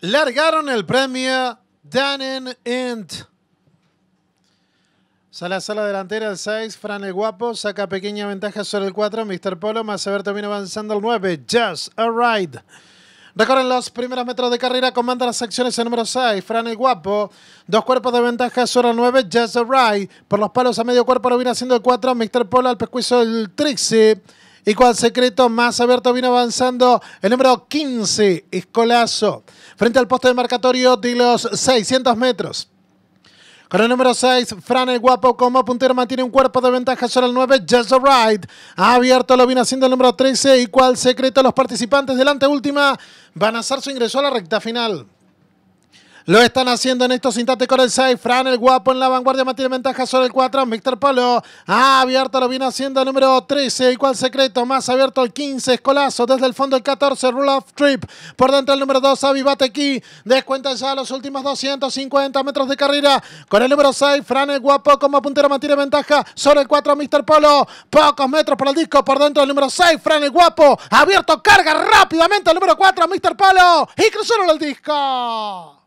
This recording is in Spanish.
largaron el premio Danen Int. a sala delantera, el 6, Fran el Guapo, saca pequeña ventaja sobre el 4, Mr. Polo, más ver viene avanzando el 9, Just a Ride. Recorren los primeros metros de carrera, comanda las acciones el número 6, Fran el Guapo. Dos cuerpos de ventaja sobre el 9, Just a Ride. Por los palos a medio cuerpo lo viene haciendo el 4, Mr. Polo al pescuizo del Trixie. Y cual secreto más abierto vino avanzando el número 15, Escolazo, frente al poste de marcatorio de los 600 metros. Con el número 6, Fran el Guapo como puntero mantiene un cuerpo de ventaja sobre el 9, Just the Right. Ha abierto, lo viene haciendo el número 13 y cuál secreto los participantes delante última van a hacer su ingreso a la recta final. Lo están haciendo en estos instantes con el 6. Fran, el guapo en la vanguardia, mantiene ventaja sobre el 4. Mr. Polo. Ah, abierto lo viene haciendo el número 13. Igual secreto. Más abierto el 15. Escolazo desde el fondo el 14. Rule of Trip. Por dentro el número 2. Avivate aquí. Descuenta ya los últimos 250 metros de carrera. Con el número 6. Fran, el guapo como puntero mantiene ventaja sobre el 4. Mr. Polo. Pocos metros para el disco. Por dentro el número 6. Fran, el guapo. Abierto. Carga rápidamente el número 4. Mr. Polo. Y cruzaron el disco.